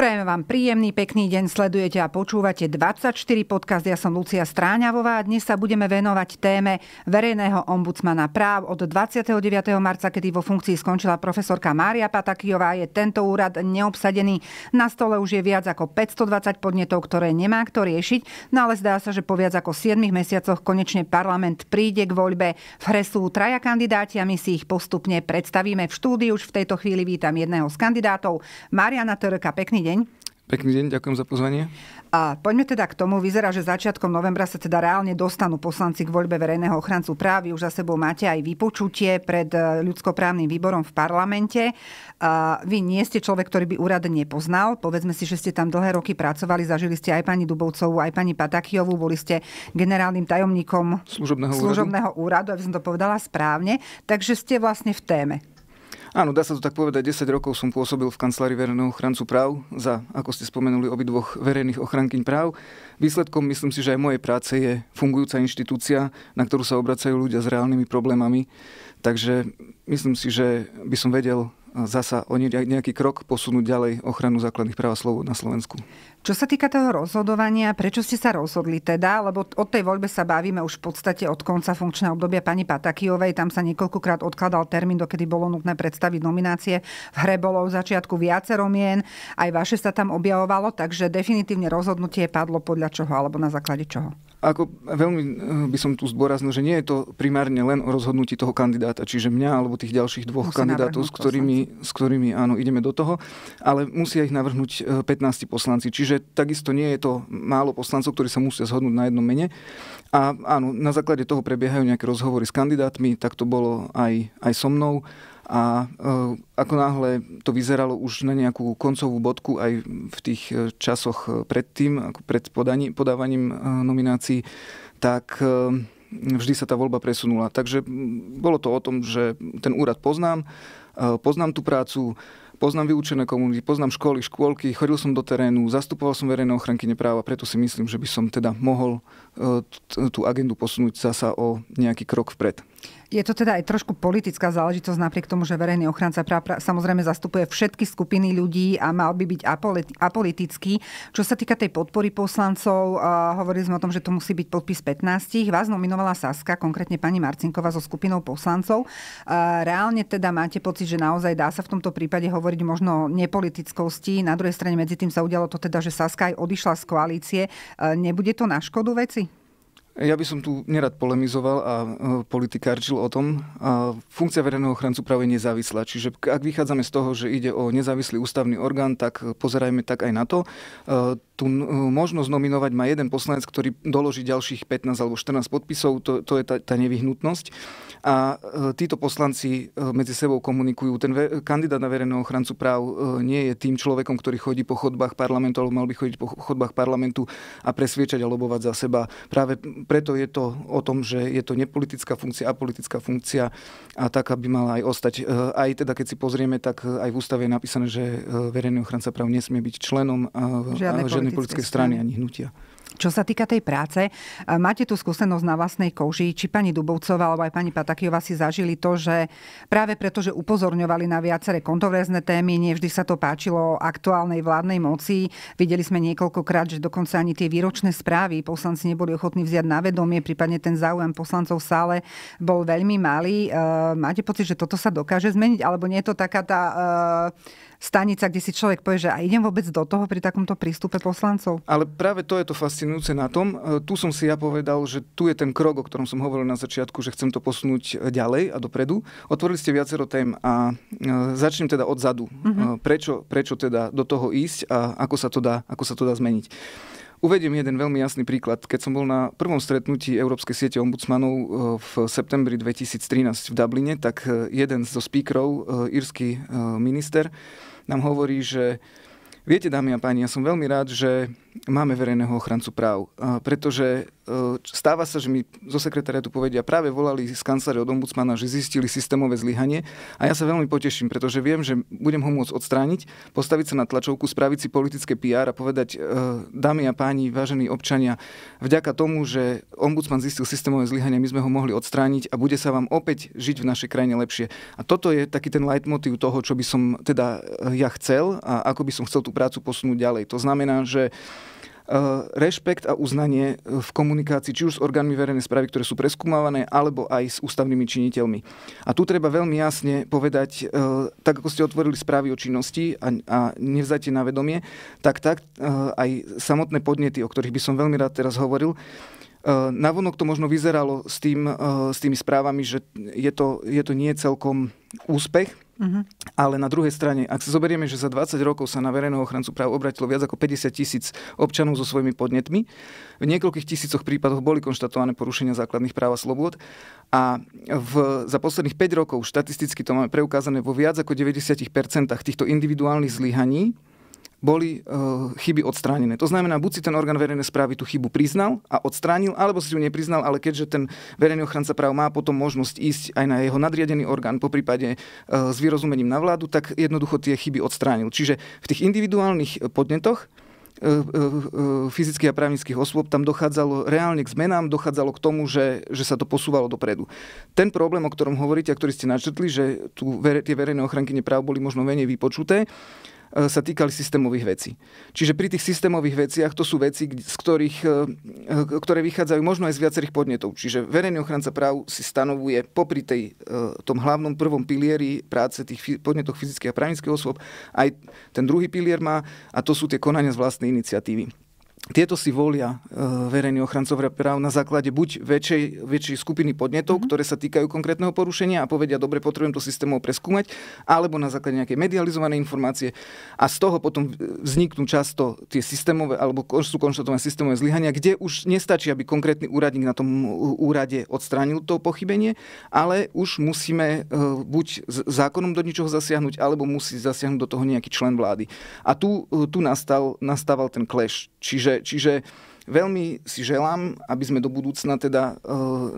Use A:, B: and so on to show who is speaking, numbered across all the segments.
A: Prajem vám príjemný, pekný deň. Sledujete a počúvate 24 podcast. Ja som Lucia Stráňavová a dnes sa budeme venovať téme verejného ombudsmana práv. Od 29. marca, kedy vo funkcii skončila profesorka Mária Patakijová, je tento úrad neobsadený. Na stole už je viac ako 520 podnetov, ktoré nemá kto riešiť, no ale zdá sa, že po viac ako 7 mesiacoch konečne parlament príde k voľbe. V hre sú traja kandidáti a my si ich postupne predstavíme v štúdiu. Už v tejto chvíli vítam jedného z kandidátov, Mariana Trka Pekný deň deň.
B: Pekný deň, ďakujem za pozvanie.
A: A poďme teda k tomu. Vyzerá, že začiatkom novembra sa teda reálne dostanú poslanci k voľbe verejného ochrancu práv. Už za sebou máte aj vypočutie pred e, ľudskoprávnym výborom v parlamente. A e, vy nie ste človek, ktorý by úrad nepoznal. Povedzme si, že ste tam dlhé roky pracovali. Zažili ste aj pani Dubovcovú, aj pani Patakijovú. Boli ste generálnym tajomníkom služobného, služobného úradu. úradu, aby som to povedala správne. Takže ste vlastne v téme.
B: Áno, dá sa to tak povedať. 10 rokov som pôsobil v kancelárii verejného ochrancu práv za, ako ste spomenuli, obidvoch verejných ochrankyň práv. Výsledkom, myslím si, že aj mojej práce je fungujúca inštitúcia, na ktorú sa obracajú ľudia s reálnymi problémami. Takže myslím si, že by som vedel zasa o nejaký krok posunúť ďalej ochranu základných práv a slobod na Slovensku.
A: Čo sa týka toho rozhodovania, prečo ste sa rozhodli teda? Lebo od tej voľbe sa bavíme už v podstate od konca funkčného obdobia pani Patakijovej. Tam sa niekoľkokrát odkladal termín, dokedy bolo nutné predstaviť nominácie. V hre bolo v začiatku viacero mien, aj vaše sa tam objavovalo, takže definitívne rozhodnutie padlo podľa čoho alebo na základe čoho?
B: Ako veľmi eh, by som tu zdôraznil, že nie je to primárne len o rozhodnutí toho kandidáta, čiže mňa alebo tých ďalších dvoch Musí kandidátov, s ktorými, s ktorými áno, ideme do toho, ale musia ich navrhnúť 15 eh, poslanci, čiže takisto nie je to málo poslancov, ktorí sa musia zhodnúť na jednom mene. A áno, na základe toho prebiehajú nejaké rozhovory s kandidátmi, tak to bolo aj, aj so mnou. A e, ako náhle to vyzeralo už na nejakú koncovú bodku aj v tých e, časoch e, predtým, ako pred podaní, podávaním nominácií, tak vždy sa tá voľba presunula. Takže bolo to o tom, že ten úrad poznám, poznám tú prácu, poznám vyučené komunity, poznám školy, škôlky, chodil som do terénu, zastupoval som verejné ochranky práva, preto si myslím, že by som teda mohol tú agendu posunúť zasa o nejaký krok vpred.
A: Je to teda aj trošku politická záležitosť, napriek tomu, že verejný ochranca práv pra, samozrejme zastupuje všetky skupiny ľudí a mal by byť apolitický. Čo sa týka tej podpory poslancov, hovorili sme o tom, že to musí byť podpis 15. Vás nominovala Saska, konkrétne pani Marcinková so skupinou poslancov. Reálne teda máte pocit, že naozaj dá sa v tomto prípade hovoriť možno o nepolitickosti. Na druhej strane medzi tým sa udialo to teda, že Saska aj odišla z koalície. Nebude to na škodu veci?
B: Ja by som tu nerad polemizoval a e, politikárčil o tom. A funkcia verejného ochrancu práve je nezávislá. Čiže ak vychádzame z toho, že ide o nezávislý ústavný orgán, tak pozerajme tak aj na to. E, tu možnosť nominovať má jeden poslanec, ktorý doloží ďalších 15 alebo 14 podpisov. To, to je tá, tá nevyhnutnosť. A e, títo poslanci medzi sebou komunikujú. Ten ve- kandidát na verejného ochrancu práv nie je tým človekom, ktorý chodí po chodbách parlamentu, alebo mal by chodiť po chodbách parlamentu a presviečať a lobovať za seba. Práve preto je to o tom, že je to nepolitická funkcia a politická funkcia a taká by mala aj ostať. E, aj teda, keď si pozrieme, tak e, aj v ústave je napísané, že e, verejný ochranca práv nesmie byť členom žiadnej, politickej strany ani hnutia.
A: Čo sa týka tej práce, e, máte tú skúsenosť na vlastnej koži, či pani Dubovcová alebo aj pani Patakiova si zažili to, že práve preto, že upozorňovali na viaceré kontroverzné témy, nevždy sa to páčilo aktuálnej vládnej moci. Videli sme niekoľkokrát, že dokonca ani tie výročné správy poslanci neboli ochotní vziať na vedomie, prípadne ten záujem poslancov v sále bol veľmi malý. E, máte pocit, že toto sa dokáže zmeniť, alebo nie je to taká tá stanica, kde si človek povie, že a idem vôbec do toho pri takomto prístupe poslancov.
B: Ale práve to je to fascinujúce na tom. E, tu som si ja povedal, že tu je ten krok, o ktorom som hovoril na začiatku, že chcem to posunúť ďalej a dopredu. Otvorili ste viacero tém a e, začnem teda odzadu. Mm-hmm. Prečo, prečo teda do toho ísť a ako sa to dá, ako sa to dá zmeniť. Uvediem jeden veľmi jasný príklad. Keď som bol na prvom stretnutí Európskej siete ombudsmanov v septembri 2013 v Dubline, tak jeden zo speakerov, írsky minister, nám hovorí, že viete, dámy a páni, ja som veľmi rád, že máme verejného ochrancu práv. Pretože e, stáva sa, že mi zo sekretariatu povedia, práve volali z kancelárie od ombudsmana, že zistili systémové zlyhanie a ja sa veľmi poteším, pretože viem, že budem ho môcť odstrániť, postaviť sa na tlačovku, spraviť si politické PR a povedať, e, dámy a páni, vážení občania, vďaka tomu, že ombudsman zistil systémové zlyhanie, my sme ho mohli odstrániť a bude sa vám opäť žiť v našej krajine lepšie. A toto je taký ten leitmotiv toho, čo by som teda e, ja chcel a ako by som chcel tú prácu posunúť ďalej. To znamená, že Eh, rešpekt a uznanie eh, v komunikácii či už s orgánmi verejnej správy, ktoré sú preskúmavané, alebo aj s ústavnými činiteľmi. A tu treba veľmi jasne povedať, eh, tak ako ste otvorili správy o činnosti a, a nevzajte na vedomie, tak, tak aj samotné podnety, o ktorých by som veľmi rád teraz hovoril, Navonok to možno vyzeralo s, tým, s tými správami, že je to, je to nie celkom úspech, Uh-huh. Ale na druhej strane, ak si zoberieme, že za 20 rokov sa na verejného ochrancu práv obratilo viac ako 50 tisíc občanov so svojimi podnetmi, v niekoľkých tisícoch prípadoch boli konštatované porušenia základných práv a slobôd a v, za posledných 5 rokov štatisticky to máme preukázané vo viac ako 90% týchto individuálnych zlyhaní, boli eh, chyby odstránené. To znamená, buď si ten orgán verejnej správy tú chybu priznal a odstránil, alebo si ju nepriznal, ale keďže ten verejný ochranca práv má potom možnosť ísť aj na jeho nadriadený orgán, po prípade eh, s vyrozumením na vládu, tak jednoducho tie chyby odstránil. Čiže v tých individuálnych eh, podnetoch fyzických a právnických osôb, tam dochádzalo reálne k zmenám, dochádzalo k tomu, že, že sa to posúvalo dopredu. Ten problém, o ktorom hovoríte a ktorý ste načrtli, že tu, tie verejné ochranky práv boli možno menej vypočuté, E, sa týkali systémových vecí. Čiže pri tých systémových veciach to sú veci, z ktorých, e, e, ktoré vychádzajú možno aj z viacerých podnetov. Čiže verejný ochranca práv si stanovuje popri tej, tom hlavnom prvom pilieri práce tých podnetoch fyzických a právnických osôb aj ten druhý pilier má a to sú tie konania z vlastnej iniciatívy tieto si volia e, verejní ochrancovia práv na základe buď väčšej, väčšej skupiny podnetov, mm. ktoré sa týkajú konkrétneho porušenia a povedia, dobre, potrebujem to systémov preskúmať, alebo na základe nejakej medializovanej informácie a z toho potom e, vzniknú často tie systémové alebo sú konštatované systémové zlyhania, kde už nestačí, aby konkrétny úradník na tom úrade odstránil to pochybenie, ale už musíme e, buď zákonom do ničoho zasiahnuť, alebo musí zasiahnuť do toho nejaký člen vlády. A tu, tu nastal, nastával ten clash. Čiže Čiže, čiže Veľmi si želám, aby sme do budúcna teda eh,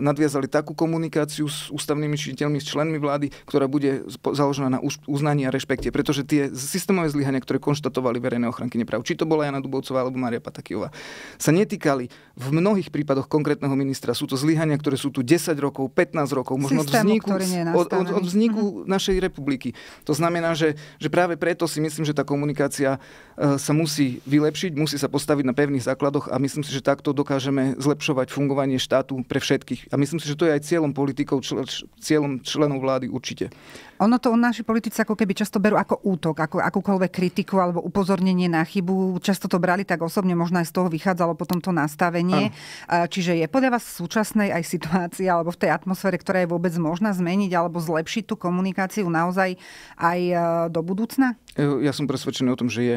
B: nadviazali takú komunikáciu s ústavnými činiteľmi, s členmi vlády, ktorá bude založená na uznaní a rešpekte, pretože tie systémové zlyhania, ktoré konštatovali verejné ochranky neprav. či to bola Jana Dubovcová alebo Maria Patakiová, sa netýkali v mnohých prípadoch konkrétneho ministra. Sú to zlyhania, ktoré sú tu 10 rokov, 15 rokov, možno Systému, od vzniku, od, od, od vzniku mm-hmm. našej republiky. To znamená, že, že práve preto si myslím, že tá komunikácia eh, sa musí vylepšiť, musí sa postaviť na pevných základoch a myslím myslím si, že takto dokážeme zlepšovať fungovanie štátu pre všetkých. A myslím si, že to je aj cieľom politikov, čl- cieľom členov vlády určite. Ono to naši politici ako keby často berú
A: ako útok, ako akúkoľvek kritiku alebo upozornenie na chybu. Často to brali tak osobne, možno aj z toho vychádzalo potom to nastavenie. Ano. Čiže je podľa vás v súčasnej aj situácii, alebo v tej atmosfére, ktorá je vôbec možná zmeniť alebo zlepšiť tú komunikáciu naozaj aj e, do budúcna?
B: E, ja som presvedčený o tom, že je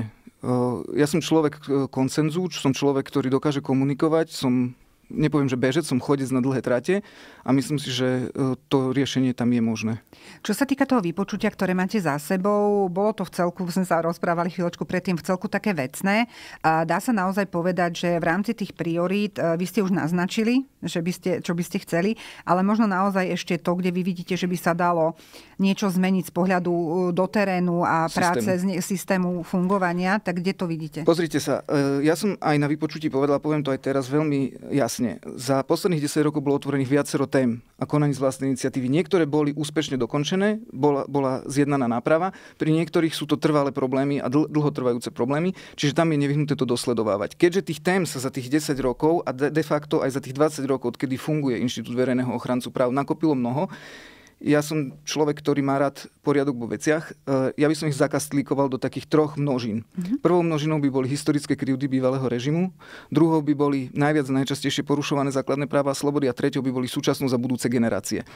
B: ja som človek e, koncenzu, som človek, ktorý dokáže komunikovať, som nepoviem, že bežec, som chodec na dlhé trate a myslím si, že e, to riešenie tam je možné.
A: Čo sa týka toho vypočutia, ktoré máte za sebou, bolo to v celku, sme sa rozprávali chvíľočku predtým, v celku také vecné. Dá sa naozaj povedať, že v rámci tých priorít, e, vy ste už naznačili, že by ste, čo by ste chceli, ale možno naozaj ešte to, kde vy vidíte, že by sa dalo niečo zmeniť z pohľadu e, do terénu
B: a systému. práce z
A: systému fungovania, tak kde to vidíte? Pozrite
B: sa, e, ja som aj na vypočutí povedala, poviem to aj teraz veľmi jasne. Za posledných 10 rokov bolo otvorených viacero tém a konaní z vlastnej iniciatívy. Niektoré boli úspešne dokončené, bola, bola zjednaná náprava, pri niektorých sú to trvalé problémy a dl- dlhotrvajúce problémy, čiže tam je nevyhnuté to dosledovávať. Keďže tých tém sa za tých 10 rokov a de facto aj za tých 20 rokov rok, odkedy funguje Inštitút verejného ochrancu práv, nakopilo mnoho. Ja som človek, ktorý má rád poriadok vo veciach. E, ja by som ich zakastlíkoval do takých troch množín. Mm-hmm. Prvou množinou by boli historické krivdy bývalého režimu, druhou by boli najviac najčastejšie porušované základné práva a slobody a treťou by boli súčasnosť za budúce generácie.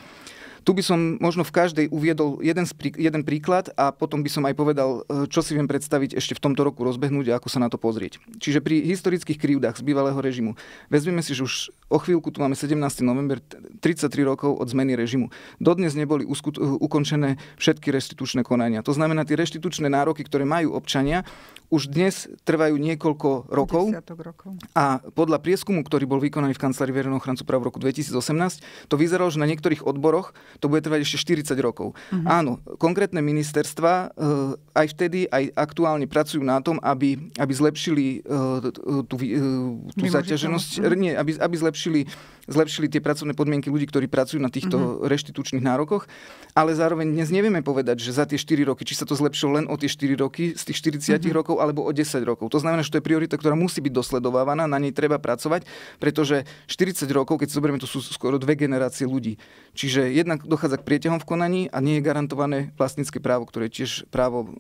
B: Tu by som možno v každej uviedol jeden, prí, jeden príklad a potom by som aj povedal, e, čo si viem predstaviť ešte v tomto roku rozbehnúť a ako sa na to pozrieť. Čiže pri historických krivdách z bývalého režimu. Vezmeme si, že už o chvíľku tu máme 17. november, 33 rokov od zmeny režimu. Dodnes neboli uskut- e, ukončené všetky reštitučné konania. To znamená, tie reštitučné nároky, ktoré majú občania, už dnes trvajú niekoľko rokov. rokov. A podľa prieskumu, ktorý bol vykonaný v kancelárii verejného ochrancu práv v roku 2018, to vyzeralo, že na niektorých odboroch to bude trvať ešte 40 rokov. Mm-hmm. Áno, konkrétne ministerstva eh, aj vtedy, aj aktuálne pracujú na tom, aby, aby zlepšili eh, eh, tú, tú Vymožiteľ. zaťaženosť, mhm. nie, aby, aby zlepšili zlepšili tie pracovné podmienky ľudí, ktorí pracujú na týchto mm-hmm. reštitučných nárokoch, ale zároveň dnes nevieme povedať, že za tie 4 roky, či sa to zlepšilo len o tie 4 roky, z tých 40 mm-hmm. rokov alebo o 10 rokov. To znamená, že to je priorita, ktorá musí byť dosledovávaná, na nej treba pracovať, pretože 40 rokov, keď si zoberieme, to sú skoro dve generácie ľudí. Čiže jednak dochádza k prieťahom v konaní a nie je garantované vlastnícke právo, ktoré je tiež právo eh,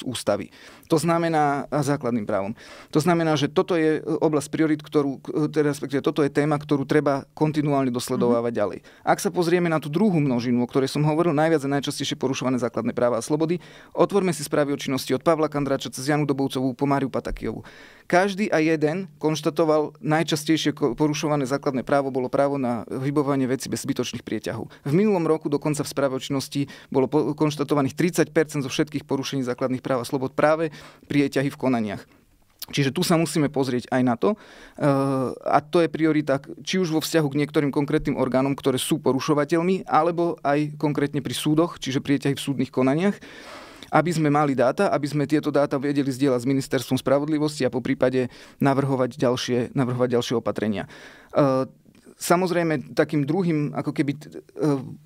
B: z ústavy. To znamená, a základným právom. To znamená, že toto je eh, oblasť priorit, ktorú, eh, teda respektíve toto je téma, téma, ktorú treba kontinuálne dosledovávať mm-hmm. ďalej. Ak sa pozrieme na tú druhú množinu, o ktorej som hovoril, najviac a najčastejšie porušované základné práva a slobody, otvorme si správy o činnosti od Pavla Kandrača cez Janu Dobovcovú po Máriu Patakiovú. Každý a jeden konštatoval najčastejšie porušované základné právo bolo právo na vybovanie veci bez zbytočných prieťahov. V minulom roku dokonca v správe o činnosti bolo konštatovaných 30 zo všetkých porušení základných práv a slobod práve prieťahy v konaniach. Čiže tu sa musíme pozrieť aj na to. Eh, a to je priorita či už vo vzťahu k niektorým konkrétnym orgánom, ktoré sú porušovateľmi, alebo aj konkrétne pri súdoch, čiže prieť v súdnych konaniach aby sme mali dáta, aby sme tieto dáta vedeli zdieľať s ministerstvom spravodlivosti a po prípade navrhovať ďalšie, navrhovať ďalšie opatrenia. Eh, Samozrejme, takým druhým, ako keby e,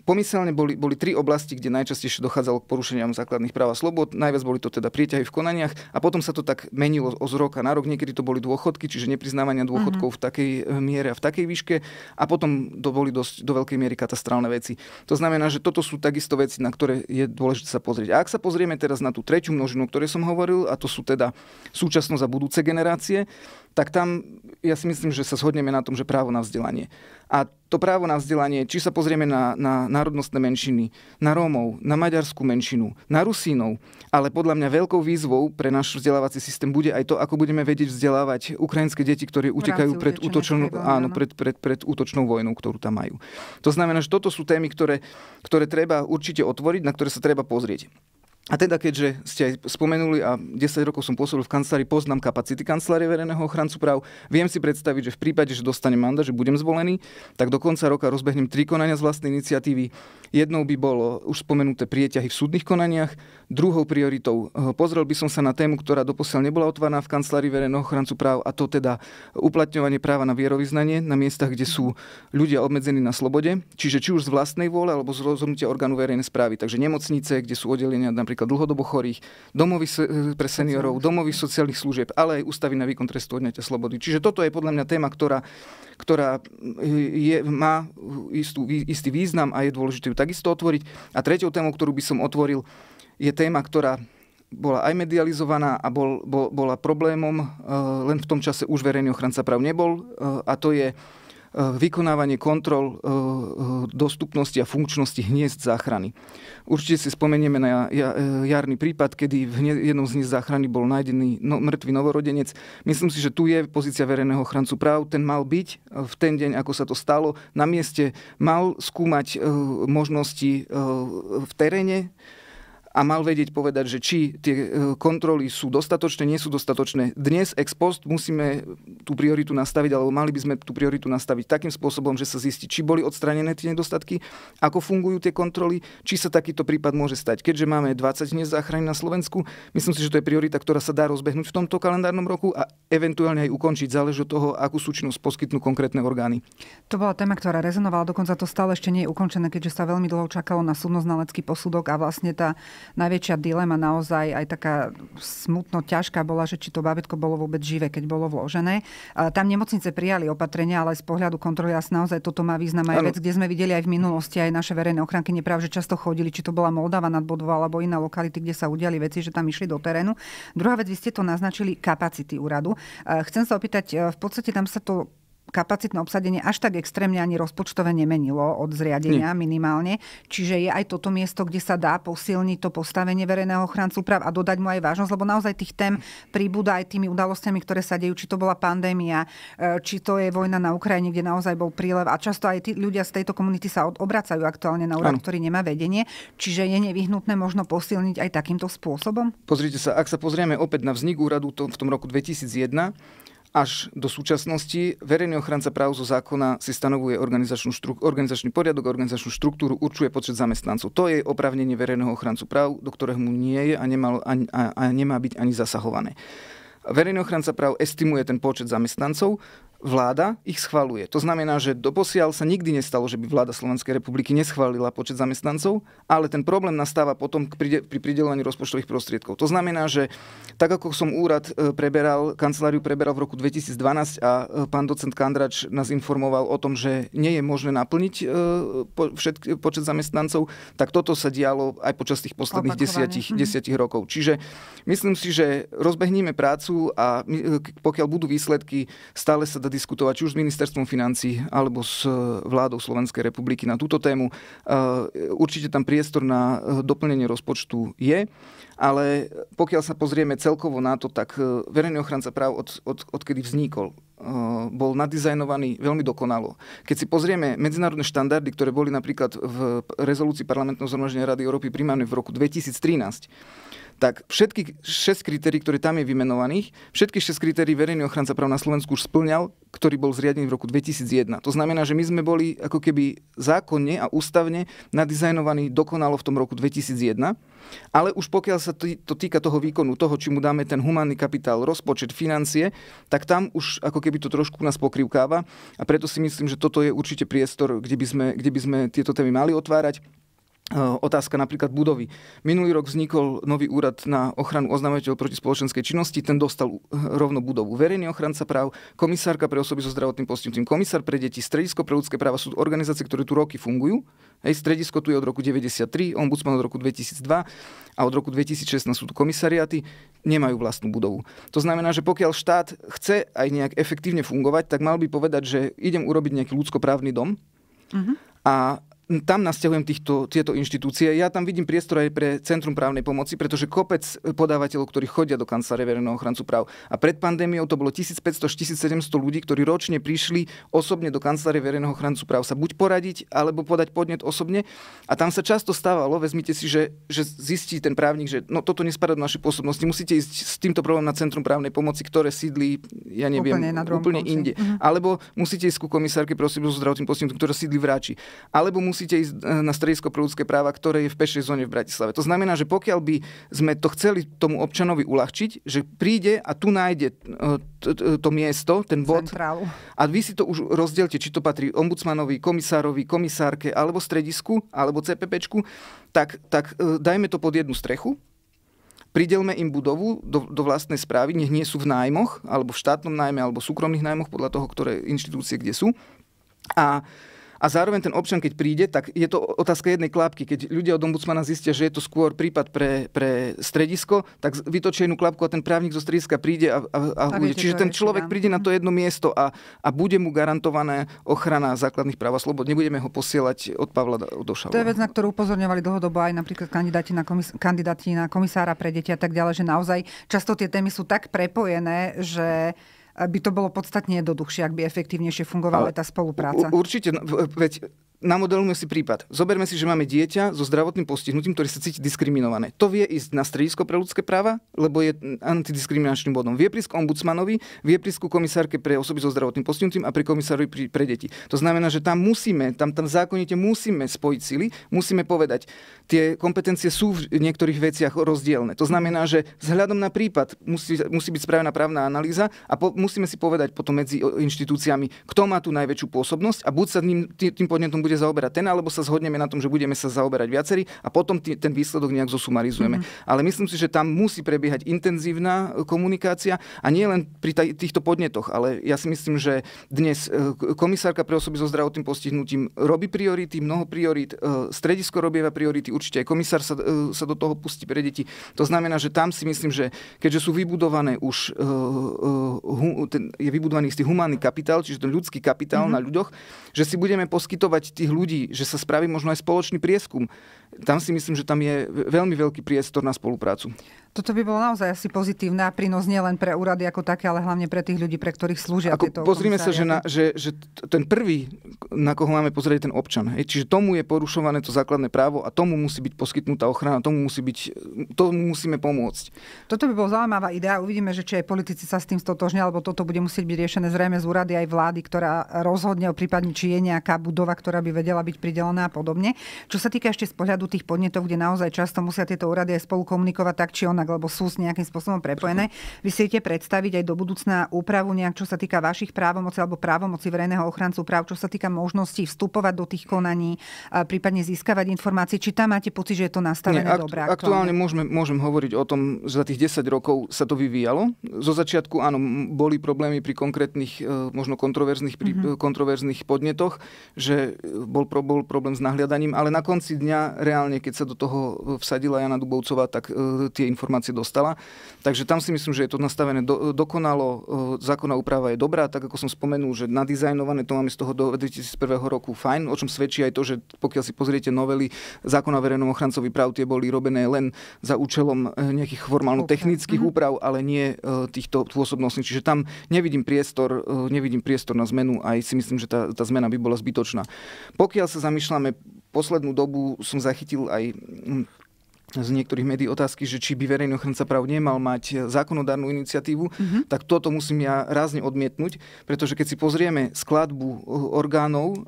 B: pomyselne boli, boli tri oblasti, kde najčastejšie dochádzalo k porušeniam základných práv a slobod. Najviac boli to teda prieťahy v konaniach a potom sa to tak menilo z roka na rok. Niekedy to boli dôchodky, čiže nepriznávania dôchodkov mm-hmm. v takej e, miere a v takej výške a potom to boli dosť, do veľkej miery katastrálne veci. To znamená, že toto sú takisto veci, na ktoré je dôležité sa pozrieť. A ak sa pozrieme teraz na tú tretiu množinu, o ktorej som hovoril, a to sú teda súčasnosť a budúce generácie, tak tam ja si myslím, že sa zhodneme na tom, že právo na vzdelanie. A to právo na vzdelanie, či sa pozrieme na, na národnostné menšiny, na Rómov, na maďarskú menšinu, na Rusínov, ale podľa mňa veľkou výzvou pre náš vzdelávací systém bude aj to, ako budeme vedieť vzdelávať ukrajinské deti, ktoré utekajú pred útočnú áno, pred, pred, pred útočnou vojnou, ktorú tam majú. To znamená, že toto sú témy, ktoré, ktoré treba určite otvoriť, na ktoré sa treba pozrieť. A teda, keďže ste aj spomenuli a 10 rokov som pôsobil v kancelárii, poznám kapacity kancelárie verejného ochrancu práv, viem si predstaviť, že v prípade, že dostanem mandát, že budem zvolený, tak do konca roka rozbehnem tri konania z vlastnej iniciatívy, Jednou by bolo už spomenuté prieťahy v súdnych konaniach, druhou prioritou eh, pozrel by som sa na tému, ktorá doposiaľ nebola otváraná v kancelárii verejného ochrancu práv a to teda uplatňovanie práva na vierovýznanie na miestach, kde sú ľudia obmedzení na slobode, čiže či už z vlastnej vôle alebo z rozhodnutia orgánu verejnej správy. Takže nemocnice, kde sú oddelenia napríklad dlhodobo chorých, domovy eh, pre seniorov, domovy sociálnych služieb, ale aj ústavy na výkon trestu odňatia slobody. Čiže toto je podľa mňa téma, ktorá ktorá je, má istú, istý význam a je dôležité ju takisto otvoriť. A tretou témou, ktorú by som otvoril, je téma, ktorá bola aj medializovaná a bol, bol, bola problémom, e, len v tom čase už verejný ochranca práv nebol, e, a to je E, vykonávanie kontrol e, e, dostupnosti a funkčnosti hniezd záchrany. Určite si spomenieme na jarný prípad, kedy v jednom z hniezd záchrany bol nájdený no, mŕtvý novorodenec. Myslím si, že tu je pozícia verejného ochrancu práv. Ten mal byť v ten deň, ako sa to stalo, na mieste mal skúmať možnosti v teréne, a mal vedieť povedať, že či tie e, kontroly sú dostatočné, nie sú dostatočné. Dnes ex post musíme tú prioritu nastaviť, alebo mali by sme tú prioritu nastaviť takým spôsobom, že sa zistí, či boli odstranené tie nedostatky, ako fungujú tie kontroly, či sa takýto prípad môže stať. Keďže máme 20 dnes záchrany na Slovensku, myslím si, že to je priorita, ktorá sa dá rozbehnúť v tomto kalendárnom roku a eventuálne aj ukončiť, záleží od toho, akú súčinnosť poskytnú konkrétne orgány.
A: To bola téma, ktorá rezonovala, dokonca to stále ešte nie je ukončené, keďže sa veľmi dlho čakalo na súdnoznalecký posudok a vlastne tá najväčšia dilema naozaj aj taká smutno ťažká bola, že či to babetko bolo vôbec živé, keď bolo vložené. tam nemocnice prijali opatrenia, ale z pohľadu kontroly asi naozaj toto má význam aj ano. vec, kde sme videli aj v minulosti aj naše verejné ochranky neprav, že často chodili, či to bola Moldava nad Bodvo alebo iné lokality, kde sa udiali veci, že tam išli do terénu. Druhá vec, vy ste to naznačili kapacity úradu. Chcem sa opýtať, e, v podstate tam sa to kapacitné obsadenie až tak extrémne ani rozpočtové nemenilo od zriadenia Nie. Hm. minimálne. Čiže je aj toto miesto, kde sa dá posilniť to postavenie verejného ochrancu práv a dodať mu aj vážnosť, lebo naozaj tých tém pribúda aj tými udalostiami, ktoré sa dejú, či to bola pandémia, e, či to je vojna na Ukrajine, kde naozaj bol prílev a často aj tí ľudia z tejto komunity sa obracajú aktuálne na úrad, ktorý nemá vedenie, čiže je nevyhnutné možno posilniť aj takýmto spôsobom.
B: Pozrite sa, ak sa pozrieme opäť na vznik úradu to, v tom roku 2001, až do súčasnosti verejný ochranca práv zo zákona si stanovuje organizačnú štru- organizačný poriadok, organizačnú štruktúru, určuje počet zamestnancov. To je opravnenie verejného ochrancu práv, do ktorého mu nie je a, nemal, a, a, a nemá byť ani zasahované. Verejný ochranca práv estimuje ten počet zamestnancov vláda ich schvaluje. To znamená, že doposiaľ sa nikdy nestalo, že by vláda Slovenskej republiky neschválila počet zamestnancov, ale ten problém nastáva potom pri pridelovaní rozpočtových prostriedkov. To znamená, že tak ako som úrad e, preberal, kanceláriu preberal v roku 2012 a e, pán docent Kandrač nás informoval o tom, že nie je možné naplniť e, počet zamestnancov, tak toto sa dialo aj počas tých posledných desiatich, mhm. desiatich rokov. Čiže myslím si, že rozbehníme prácu a pokiaľ budú výsledky, stále sa diskutovať či už s ministerstvom financí alebo s eh, vládou Slovenskej republiky na túto tému. Eh, určite tam priestor na eh, doplnenie rozpočtu je, ale pokiaľ sa pozrieme celkovo na to, tak verejný ochranca práv od, od, odkedy vznikol, Ehm, bol nadizajnovaný veľmi dokonalo. Keď si pozrieme medzinárodné štandardy, ktoré boli napríklad v rezolúcii parlamentného zhromaždenia Rady Európy primárne v roku 2013, tak všetky 6 kritérií, ktoré tam je vymenovaných, všetky 6 kritérií verejný ochranca práv na Slovensku už splňal, ktorý bol zriadený v roku 2001. To znamená, že my sme boli ako keby zákonne a ústavne nadizajnovaní dokonalo v tom roku 2001, ale už pokiaľ sa to týka toho výkonu, toho, či mu dáme ten humánny kapitál, rozpočet, financie, tak tam už ako keby keby to trošku nás pokrivkáva a preto si myslím, že toto je určite priestor, kde by sme, kde by sme tieto témy mali otvárať. Eh, otázka napríklad budovy. Minulý rok vznikol nový úrad na ochranu oznamovateľov proti spoločenskej činnosti, ten dostal eh, rovno budovu. Verejný ochranca práv, komisárka pre osoby so zdravotným postihnutím, komisár pre deti, stredisko pre ľudské práva sú organizácie, ktoré tu roky fungujú. Hej, stredisko tu je od roku 93, ombudsman od roku 2002 a od roku 2016 sú tu komisariáty, nemajú vlastnú budovu. To znamená, že pokiaľ štát chce aj nejak efektívne fungovať, tak mal by povedať, že idem urobiť nejaký ľudskoprávny dom, mm-hmm. A tam nasťahujem týchto, tieto inštitúcie. Ja tam vidím priestor aj pre Centrum právnej pomoci, pretože kopec podávateľov, ktorí chodia do kancelárie verejného ochrancu práv. A pred pandémiou to bolo 1500-1700 ľudí, ktorí ročne prišli osobne do kancelárie verejného ochrancu práv sa buď poradiť, alebo podať podnet osobne. A tam sa často stávalo, vezmite si, že, že zistí ten právnik, že no, toto nespadá do našej pôsobnosti, musíte ísť s týmto problémom na Centrum právnej pomoci, ktoré sídli, ja neviem, úplne, na úplne inde. Uh-huh. Alebo musíte ísť ku komisárke prosím so zdravotným postihnutím, ktorá sídli v Ráči. Alebo musí musíte ísť e, na stredisko pre ľudské práva, ktoré je v pešej zóne v Bratislave. To znamená, že pokiaľ by sme to chceli tomu občanovi uľahčiť, že príde a tu nájde e, to miesto, ten bod. Centrálu. A vy si to už rozdielte, či to patrí ombudsmanovi, komisárovi, komisárke, alebo stredisku, alebo CPPčku, tak, tak e, dajme to pod jednu strechu pridelme im budovu do, do vlastnej správy, nech nie sú v nájmoch, alebo v štátnom nájme, alebo súkromných nájmoch, podľa toho, ktoré inštitúcie kde sú. A a zároveň ten občan, keď príde, tak je to otázka jednej klapky. Keď ľudia od ombudsmana zistia, že je to skôr prípad pre, pre stredisko, tak vytočia jednu klapku a ten právnik zo strediska príde a, a, a, a bude. Čiže ten človek príde na to jedno miesto a, a bude mu garantovaná ochrana základných práv a slobod. Nebudeme ho posielať od Pavla do Šavla. To je vec, na
A: ktorú upozorňovali dlhodobo aj napríklad kandidáti na, komis- kandidáti na komisára pre deti a tak ďalej, že naozaj často tie témy sú tak prepojené, že by to bolo podstatne jednoduchšie, ak by efektívnejšie fungovala tá spolupráca.
B: Určite, no, veď namodelujme si prípad. Zoberme si, že máme dieťa so zdravotným postihnutím, ktoré sa cíti diskriminované. To vie ísť na stredisko pre ľudské práva, lebo je antidiskriminačným bodom. Vie prísť k ombudsmanovi, vie prísť ku komisárke pre osoby so zdravotným postihnutím a pri komisárovi pri, pre deti. To znamená, že tam musíme, tam, tam zákonite musíme spojiť sily, musíme povedať, tie kompetencie sú v niektorých veciach rozdielne. To znamená, že vzhľadom na prípad musí, musí byť spravená právna analýza a po, musíme si povedať potom medzi inštitúciami, kto má tú najväčšiu pôsobnosť a buď sa ním, tým podnetom bude zaoberať ten, alebo sa zhodneme na tom, že budeme sa zaoberať viacerí a potom tý, ten výsledok nejak zosumarizujeme. Mm-hmm. Ale myslím si, že tam musí prebiehať intenzívna e, komunikácia a nie len pri taj, týchto podnetoch, ale ja si myslím, že dnes e, komisárka pre osoby so zdravotným postihnutím robí priority, mnoho priorít, e, stredisko robieva priority, určite aj komisár sa, sa do toho pustí pre deti. To znamená, že tam si myslím, že keďže sú vybudované už, ten, je vybudovaný istý humánny kapitál, čiže ten ľudský kapitál mm-hmm. na ľuďoch, že si budeme poskytovať tých ľudí, že sa spraví možno aj spoločný prieskum. Tam si myslím, že tam je veľmi veľký priestor na spoluprácu.
A: Toto by bolo naozaj asi pozitívne a prínos nielen pre úrady ako také, ale hlavne pre tých ľudí, pre ktorých
B: slúžia ako, tieto Pozrime sa, že, na, že, že ten prvý, na koho máme pozrieť, ten občan. Hej? Čiže tomu je porušované to základné právo a tomu musí byť poskytnutá ochrana, tomu, musí byť, tomu musíme pomôcť. Toto by bola zaujímavá idea. Uvidíme, že či aj politici sa s tým stotožnia, alebo toto bude musieť byť
A: riešené zrejme z úrady aj vlády, ktorá rozhodne o prípadne, či je nejaká budova, ktorá by aby vedela byť pridelená a podobne. Čo sa týka ešte z pohľadu tých podnetov, kde naozaj často musia tieto úrady aj spolu komunikovať tak či onak, lebo sú s nejakým spôsobom prepojené. Vy si viete predstaviť aj do budúcna úpravu nejak, čo sa týka vašich právomocí alebo právomoci verejného ochrancu práv, čo sa týka možností vstupovať do tých konaní, prípadne získavať informácie. Či tam máte pocit, že je to nastavené Nie, akt, dobre? Aktuálne, aktuálne
B: môžeme, môžem hovoriť o tom, že za tých 10 rokov sa to vyvíjalo. Zo začiatku áno, boli problémy pri konkrétnych, e, možno kontroverzných, pri mm-hmm. kontroverzných podnetoch, že e, bol, pro, bol problém s nahliadaním, ale na konci dňa reálne, keď sa do toho e, vsadila Jana Dubovcová, tak e, tie informácie dostala. Takže tam si myslím, že je to nastavené do, dokonalo, e, zákonná úprava je dobrá, tak ako som spomenul, že nadizajnované, to máme z toho do 2001 roku fajn, o čom svedčí aj to, že pokiaľ si pozriete novely zákona o verejnom ochrancovi práv, tie boli robené len za účelom e, nejakých formálno-technických okay. Mhm. úprav, ale nie e, týchto pôsobností. Čiže tam nevidím priestor, e, nevidím priestor na zmenu, aj si myslím, že tá, tá zmena by bola zbytočná. Pokiaľ sa zamýšľame, poslednú dobu som zachytil aj hm, z niektorých médií otázky, že či by verejný ochranca práv nemal mať zákonodárnu iniciatívu, mm-hmm. tak toto musím ja rázne odmietnúť, pretože keď si pozrieme skladbu eh, orgánov eh,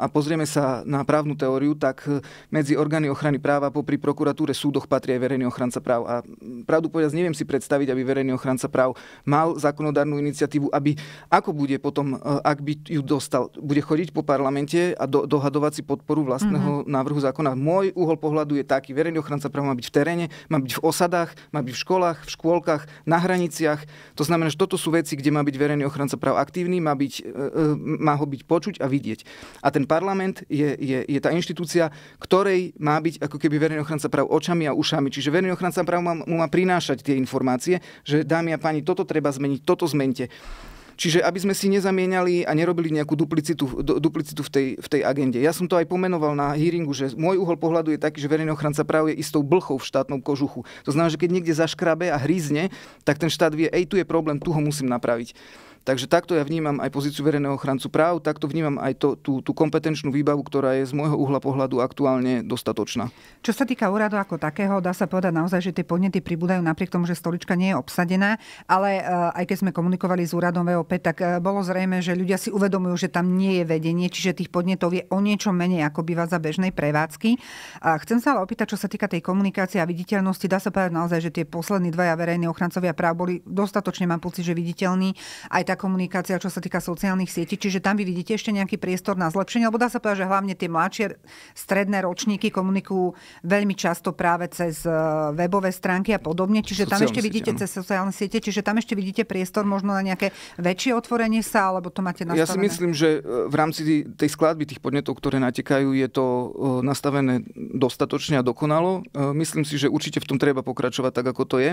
B: a pozrieme sa na právnu teóriu, tak eh, medzi orgány ochrany práva popri prokuratúre súdoch patrí aj verejný ochranca práv. A pravdu povedať, neviem si predstaviť, aby verejný ochranca práv mal zákonodárnu iniciatívu, aby ako bude potom, ak by ju dostal, bude chodiť po parlamente a do, dohadovať si podporu vlastného mm-hmm. návrhu zákona. Môj uhol pohľadu je taký, verejný ochranca práv má byť v teréne, má byť v osadách, má byť v školách, v škôlkach, na hraniciach. To znamená, že toto sú veci, kde má byť verejný ochranca práv aktívny, má, byť, e, e, má ho byť počuť a vidieť. A ten parlament je, je, je tá inštitúcia, ktorej má byť ako keby verejný ochranca práv očami a ušami. Čiže verejný ochranca práv má, mu má prinášať tie informácie, že dámy a páni, toto treba zmeniť, toto zmente. Čiže aby sme si nezamieniali a nerobili nejakú duplicitu, duplicitu v, tej, v tej agende. Ja som to aj pomenoval na hearingu, že môj uhol pohľadu je taký, že verejný ochranca práv je istou blchou v štátnom kožuchu. To znamená, že keď niekde zaškrabe a hrízne, tak ten štát vie, ej, tu je problém, tu ho musím napraviť. Takže takto ja vnímam aj pozíciu verejného ochrancu práv, takto vnímam aj to, tú, tú kompetenčnú výbavu, ktorá je z môjho uhla pohľadu aktuálne dostatočná.
A: Čo sa týka úradu ako takého, dá sa povedať naozaj, že tie podnety pribúdajú napriek tomu, že stolička nie je obsadená, ale e, aj keď sme komunikovali s úradom VOP, tak e, bolo zrejme, že ľudia si uvedomujú, že tam nie je vedenie, čiže tých podnetov je o niečo menej, ako býva za bežnej prevádzky. A chcem sa ale opýtať, čo sa týka tej komunikácie a viditeľnosti, dá sa povedať naozaj, že tie poslední dvaja verejní ochrancovia práv boli dostatočne, mám pocit, že viditeľní. Aj tak komunikácia, čo sa týka sociálnych sietí. Čiže tam vy vidíte ešte nejaký priestor na zlepšenie, lebo dá sa povedať, že hlavne tie mladšie stredné ročníky komunikujú veľmi často práve cez e, webové stránky a podobne. Čiže tam ešte vidíte cez sociálne siete, čiže tam ešte vidíte priestor možno na nejaké väčšie otvorenie sa, alebo to máte nastavené. Ja si myslím,
B: že e, v rámci tej skladby tých podnetov, ktoré natekajú, je to e, nastavené dostatočne a dokonalo. Myslím si, že určite v tom treba pokračovať tak, ako to je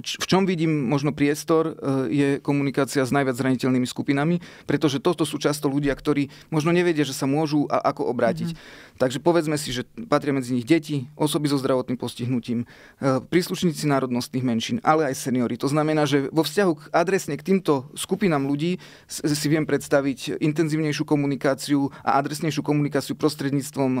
B: v čom vidím možno priestor, e, je komunikácia s najviac zraniteľnými skupinami, pretože toto sú často ľudia, ktorí možno nevedia, že sa môžu a ako obrátiť. Mm-hmm. Takže povedzme si, že patria medzi nich deti, osoby so zdravotným postihnutím, e, príslušníci národnostných menšín, ale aj seniory. To znamená, že vo vzťahu k adresne k týmto skupinám ľudí si viem predstaviť intenzívnejšiu komunikáciu a adresnejšiu komunikáciu prostredníctvom e,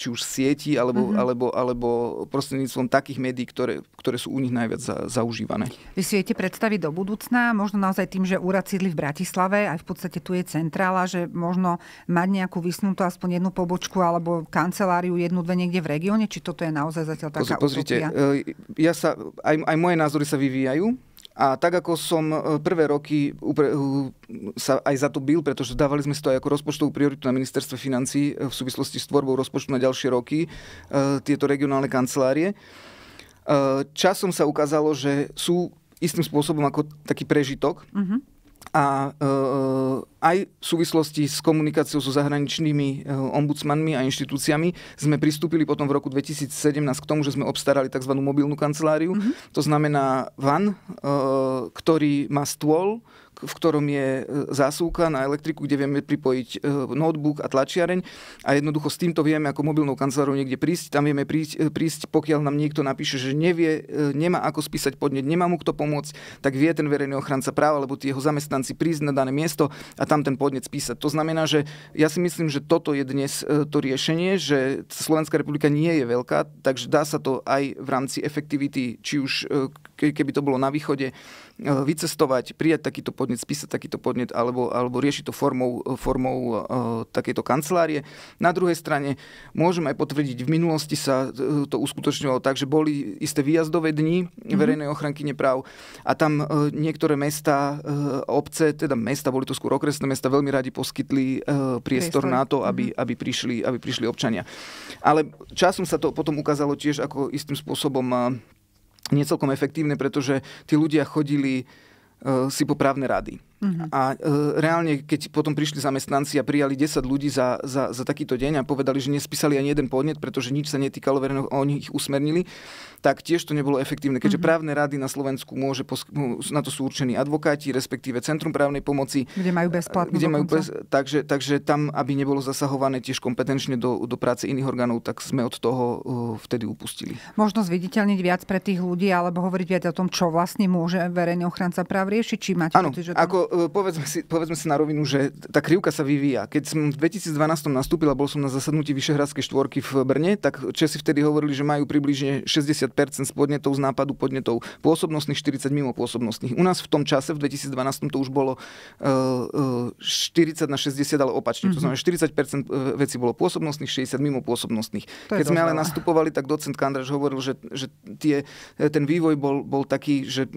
B: či už sieti alebo, mm-hmm. alebo, alebo prostredníctvom takých médií, ktoré, ktoré sú u nich najviac za, za zaužívané.
A: Vy si viete predstaviť do budúcna, možno naozaj tým, že úrad sídli v Bratislave, aj v podstate tu je centrála, že možno mať nejakú vysnutú aspoň jednu pobočku alebo kanceláriu jednu, dve niekde v regióne, či toto je naozaj zatiaľ taká Pozrite, e,
B: ja sa, aj, aj moje názory sa vyvíjajú. A tak ako som e, prvé roky upre, e, sa aj za to bil, pretože dávali sme si to aj ako rozpočtovú prioritu na ministerstve financí v súvislosti s tvorbou rozpočtu na ďalšie roky, tieto regionálne kancelárie, Eh, časom sa ukázalo, že sú istým spôsobom ako taký prežitok. Uh-huh. A eh, aj v súvislosti s komunikáciou so zahraničnými eh, ombudsmanmi a inštitúciami sme pristúpili potom v roku 2017 k tomu, že sme obstarali tzv. mobilnú kanceláriu. Uh-huh. To znamená van, ktorý má stôl, v ktorom je e, zásuvka na elektriku, kde vieme pripojiť e, notebook a tlačiareň a jednoducho s týmto vieme ako mobilnou kancelárou niekde prísť, tam vieme prísť, e, prísť, pokiaľ nám niekto napíše, že nevie, nemá ako spísať podnet, nemá mu kto pomôcť, tak vie ten verejný ochranca práva, alebo tí jeho zamestnanci prísť na dané miesto a tam ten podnet spísať. To znamená, že ja si myslím, že toto je dnes to riešenie, že Slovenská republika nie je veľká, takže dá sa to aj v rámci efektivity, či už keby to bolo na východe, E, vycestovať, prijať takýto podnet, spísať takýto podnet alebo, alebo riešiť to formou, formou e, takéto kancelárie. Na druhej strane môžem aj potvrdiť, v minulosti sa e, to uskutočňovalo tak, že boli isté výjazdové dni mhm. verejnej ochranky nepráv a tam niektoré mesta, obce, teda mesta, boli to skôr okresné mesta, veľmi radi poskytli priestor, priestor na to, aby, mhm. aby, prišli, aby prišli občania. Ale časom sa to potom ukázalo tiež ako istým spôsobom Niecelkom efektívne, pretože tí ľudia chodili eh, si po právne rady. Uh-huh. A e, reálne, keď potom prišli zamestnanci a prijali 10 ľudí za, za, za takýto deň a povedali, že nespísali ani jeden podnet, pretože nič sa netýkalo verejného, oni ich usmernili, tak tiež to nebolo efektívne, keďže uh-huh. právne rady na Slovensku môže posk- na to sú určení advokáti, respektíve Centrum právnej pomoci. Kde majú bezplatnú. Kde majú bez, takže, takže tam, aby nebolo zasahované tiež kompetenčne do, do práce iných orgánov, tak sme od toho uh, vtedy upustili.
A: Možno zviditeľniť viac pre tých ľudí alebo hovoriť viac o tom, čo vlastne môže verejný ochranca práv riešiť, či máte ano, pocit, že tam...
B: ako Eh, povedzme si, povedzme si na rovinu, že tá krivka sa vyvíja. Keď som v 2012 nastúpil a bol som na zasadnutí Vyšehradskej štvorky v Brne, tak Česi vtedy hovorili, že majú približne 60% z podnetov z nápadu podnetov pôsobnostných, 40 mimo pôsobnostných. U nás v tom čase, v 2012 to už bolo uh, uh, 40 na 60, ale opačne. Mm-hmm. To mhm. znamená, 40% eh, veci bolo pôsobnostných, 60 mimo pôsobnostných. To Keď sme ale nastupovali, tak docent Kandraž hovoril, že, že tie, eh, ten vývoj bol, bol taký, že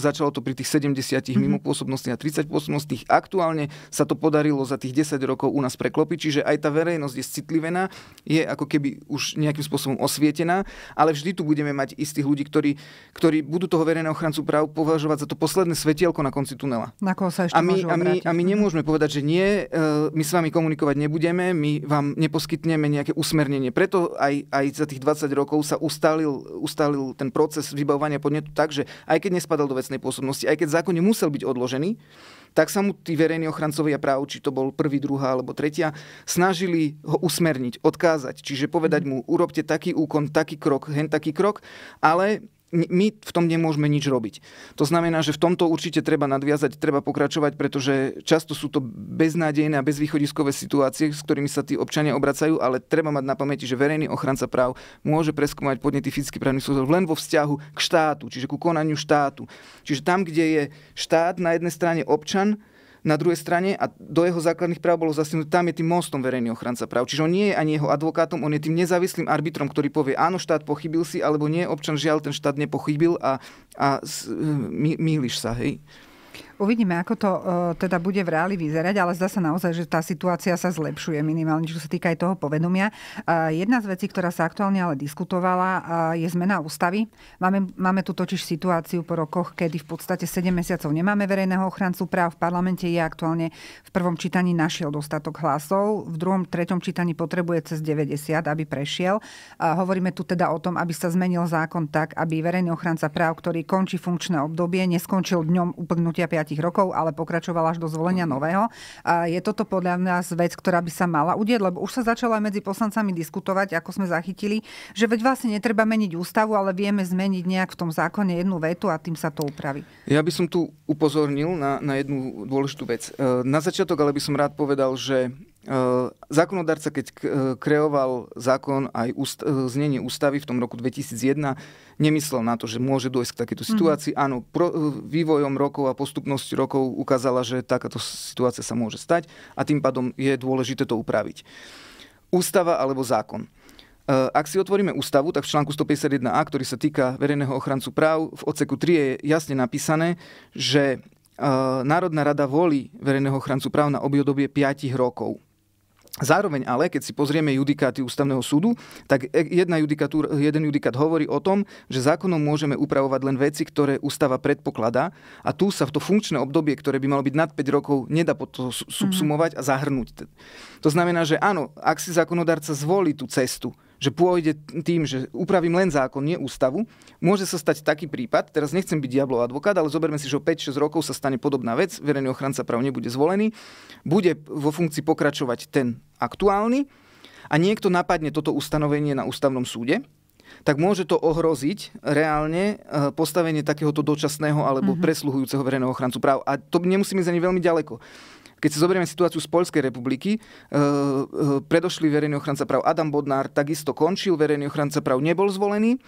B: začalo to pri tých 70 mm-hmm. mimo pôsobnostných a 30 posunostých. Aktuálne sa to podarilo za tých 10 rokov u nás preklopiť, čiže aj tá verejnosť je citlivená, je ako keby už nejakým spôsobom osvietená, ale vždy tu budeme mať istých ľudí, ktorí, ktorí budú toho verejného ochrancu práv považovať za to posledné svetielko na konci tunela. Na koho sa ešte a my, a my, a my nemôžeme povedať, že nie, e, my s vami komunikovať nebudeme, my vám neposkytneme nejaké usmernenie. Preto aj, aj za tých 20 rokov sa ustalil ustalil ten proces vybavovania podnetu tak, že aj keď nespadal do vecnej pôsobnosti, aj keď zákon musel byť odložený, tak sa mu tí verejní ochrancovia práv, či to bol prvý, druhá alebo tretia, snažili ho usmerniť, odkázať. Čiže povedať mu, urobte taký úkon, taký krok, hen taký krok, ale my v tom nemôžeme nič robiť. To znamená, že v tomto určite treba nadviazať, treba pokračovať, pretože často sú to beznádejné a bezvýchodiskové situácie, s ktorými sa tí občania obracajú, ale treba mať na pamäti, že verejný ochranca práv môže preskúmať podnety fyzicky právnych súdov len vo vzťahu k štátu, čiže ku konaniu štátu. Čiže tam, kde je štát na jednej strane občan, na druhej strane a do jeho základných práv bolo zasiahnuté, tam je tým mostom verejný ochranca práv. Čiže on nie je ani jeho advokátom, on je tým nezávislým arbitrom, ktorý povie, áno, štát pochybil si, alebo nie, občan žiaľ, ten štát nepochybil a, a mýliš sa, hej.
A: Uvidíme, ako to e, teda bude v reáli vyzerať, ale zdá sa naozaj, že tá situácia sa zlepšuje minimálne, čo sa týka aj toho povedomia. E, jedna z vecí, ktorá sa aktuálne ale diskutovala, e, je zmena ústavy. Máme, máme tu totiž situáciu po rokoch, kedy v podstate 7 mesiacov nemáme verejného ochrancu práv. V parlamente je aktuálne v prvom čítaní našiel dostatok hlasov, v druhom, treťom čítaní potrebuje cez 90, aby prešiel. Hovoríme tu teda o tom, aby sa zmenil zákon tak, aby verejný ochranca práv, ktorý končí funkčné obdobie, neskončil dňom uplnutia 5 rokov, ale pokračovala až do zvolenia mhm. nového. Je toto podľa nás vec, ktorá by sa mala udieť, lebo už sa začala aj medzi poslancami diskutovať, ako sme zachytili, že veď vlastne netreba meniť ústavu, ale vieme zmeniť nejak v tom zákone jednu vetu a tým sa to upraví.
B: Ja by som tu upozornil na, na jednu dôležitú vec. E, na začiatok ale by som rád povedal, že Ehm, zákonodarca, keď ehm, kreoval zákon aj úst- ehm, znenie ústavy v tom roku 2001, nemyslel na to, že môže dojsť k takéto mhm. situácii. Mm-hmm. Áno, pro, vývojom rokov a postupnosť rokov ukázala, že takáto situácia sa môže stať a tým pádom je dôležité to upraviť. Ústava alebo zákon. Ak si otvoríme ústavu, tak v článku 151a, ktorý sa týka verejného ochrancu práv, v odseku 3 je jasne napísané, že Národná rada volí verejného ochrancu práv na obdobie 5 rokov. Zároveň ale, keď si pozrieme judikáty ústavného súdu, tak e- jedna judikatúr, jeden judikát hovorí o tom, že zákonom môžeme upravovať len veci, ktoré ústava predpokladá a tu sa v to funkčné obdobie, ktoré by malo byť nad 5 rokov, nedá pod to subsumovať a zahrnúť. Mhm. To znamená, že áno, ak si zákonodárca zvolí tú cestu, že pôjde tým, že upravím len zákon, nie ústavu, môže sa stať taký prípad, teraz nechcem byť diablo advokát, ale zoberme si, že o 5-6 rokov sa stane podobná vec, verejný ochranca práv nebude zvolený, bude vo funkcii pokračovať ten aktuálny a niekto napadne toto ustanovenie na ústavnom súde, tak môže to ohroziť reálne e, postavenie takéhoto dočasného alebo mm-hmm. presluhujúceho verejného ochrancu práv. A to nemusíme ísť ani veľmi ďaleko. Keď si zoberieme situáciu z Poľskej republiky, eh, eh, predošli verejný ochranca práv Adam Bodnár, takisto končil verejný ochranca práv, nebol zvolený.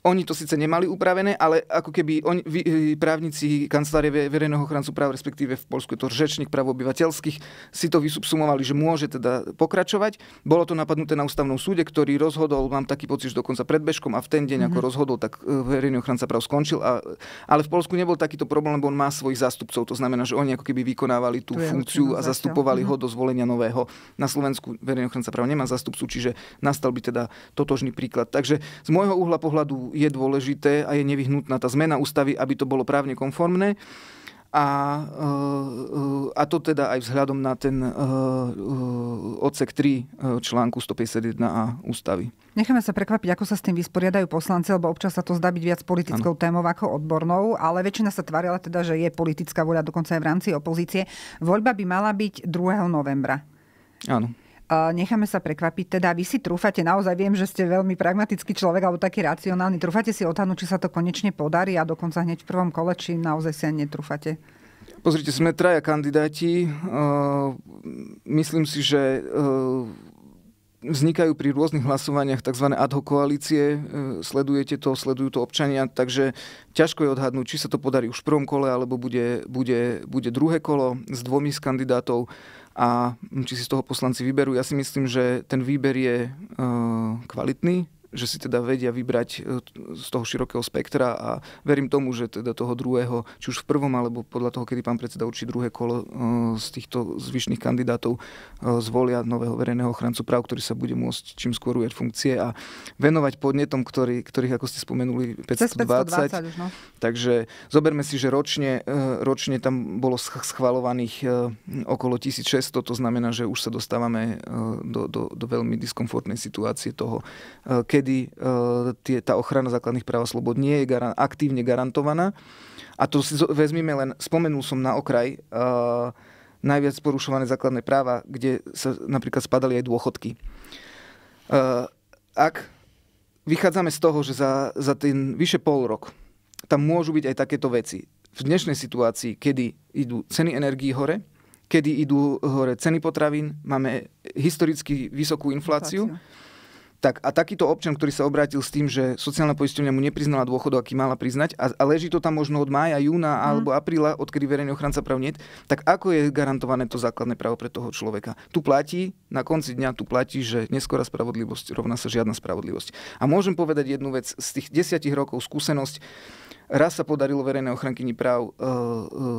B: Oni to síce nemali upravené, ale ako keby oni, vy, eh, právnici kancelárie verejného ochrancu práv, respektíve v Polsku je to řečník práv obyvateľských, si to vysubsumovali, že môže teda pokračovať. Bolo to napadnuté na ústavnom súde, ktorý rozhodol, mám taký pocit, že dokonca pred bežkom a v ten deň, mm-hmm. ako mhm. rozhodol, tak eh, verejný ochranca práv skončil. A, ale v Polsku nebol takýto problém, lebo on má svojich zástupcov. To znamená, že oni ako keby vykonávali tú funkciu a zastupovali mm-hmm. ho mhm. do zvolenia nového. Na Slovensku verejný ochranca práv nemá zástupcu, čiže nastal by teda totožný príklad. Takže z môjho uhla pohľadu je dôležité a je nevyhnutná tá zmena ústavy, aby to bolo právne konformné. A, e, e, a to teda aj vzhľadom na ten e, odsek 3 článku 151a ústavy.
A: Necháme sa prekvapiť, ako sa s tým vysporiadajú poslanci, lebo občas sa to zdá byť viac politickou ano. témou ako odbornou, ale väčšina sa tvárila teda, že je politická voľa dokonca aj v rámci opozície. Voľba by mala byť 2. novembra. Áno necháme sa prekvapiť. Teda vy si trúfate, naozaj viem, že ste veľmi pragmatický človek alebo taký racionálny. Trúfate si odhadnúť, či sa to konečne podarí a dokonca hneď v prvom kole, či naozaj si ani netrúfate?
B: Pozrite, sme traja kandidáti. Myslím si, že vznikajú pri rôznych hlasovaniach tzv. ad hoc koalície, sledujete to, sledujú to občania, takže ťažko je odhadnúť, či sa to podarí už v prvom kole, alebo bude, bude, bude druhé kolo s dvomi z kandidátov a či si z toho poslanci vyberú. Ja si myslím, že ten výber je eh, kvalitný, že si teda vedia vybrať e, z toho širokého spektra a verím tomu, že teda toho druhého, či už v prvom, alebo podľa toho, kedy pán predseda určí druhé kolo e, z týchto zvyšných kandidátov e, zvolia nového verejného ochrancu práv, ktorý sa bude môcť čím skôr ujať funkcie a venovať podnetom, ktorý, ktorých, ako ste spomenuli, 520. 520 no. Takže zoberme si, že ročne, ročne tam bolo schvalovaných okolo 1600, to znamená, že už sa dostávame do, do, do veľmi diskomfortnej situácie toho, keď kedy e, tie, tá ochrana základných práv a slobod nie je garan, aktívne garantovaná. A to si vezmime len, spomenul som na okraj, e, najviac porušované základné práva, kde sa napríklad spadali aj dôchodky. E, ak vychádzame z toho, že za, za ten vyše pol rok tam môžu byť aj takéto veci. V dnešnej situácii, kedy idú ceny energií hore, kedy idú hore ceny potravín, máme historicky vysokú infláciu. infláciu tak a takýto občan, ktorý sa obrátil s tým, že sociálna poisťovňa mu nepriznala dôchodok, aký mala priznať, a, a leží to tam možno od mája, júna mm. alebo apríla, odkedy verejný ochranca práv nie, tak ako je garantované to základné právo pre toho človeka? Tu platí, na konci dňa tu platí, že neskora spravodlivosť rovná sa žiadna spravodlivosť. A môžem povedať jednu vec, z tých desiatich rokov skúsenosť, Raz sa podarilo verejnej ochrankyni práv eh, eh,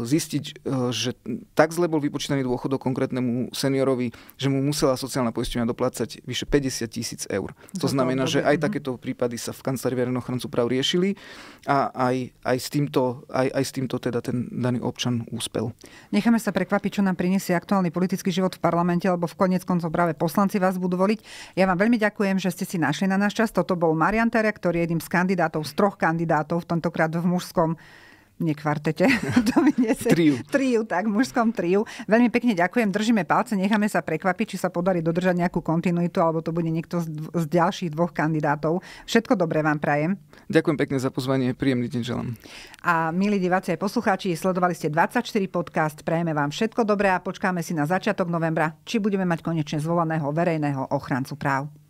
B: zistiť, eh, že tak zle bol vypočítaný dôchodok konkrétnemu seniorovi, že mu musela sociálna poistenia doplácať vyše 50 tisíc eur. To znamená, že aj takéto prípady sa v kancelárii verejného ochrancu práv riešili a aj, aj, s týmto, aj, aj s týmto teda ten daný občan úspel. Necháme sa prekvapiť,
A: čo nám prinesie aktuálny politický život v parlamente, lebo v konec koncov práve poslanci vás budú voliť. Ja vám veľmi ďakujem, že ste si našli na náš čas. Toto bol Marian Terek, ktorý je jedným z kandidátov, z troch kandidátov, v tentokrát v v mužskom nie kvartete, to mi nese. Triu. Triu, tak, v mužskom triu. Veľmi pekne ďakujem, držíme palce, necháme sa prekvapiť, či sa podarí dodržať nejakú kontinuitu, alebo to bude niekto z, z ďalších dvoch kandidátov. Všetko dobré vám prajem.
B: Ďakujem pekne za pozvanie, príjemný deň želám.
A: A milí diváci a poslucháči, sledovali ste 24 podcast, prajeme vám všetko dobré a počkáme si na začiatok novembra, či budeme mať konečne zvolaného verejného ochrancu práv.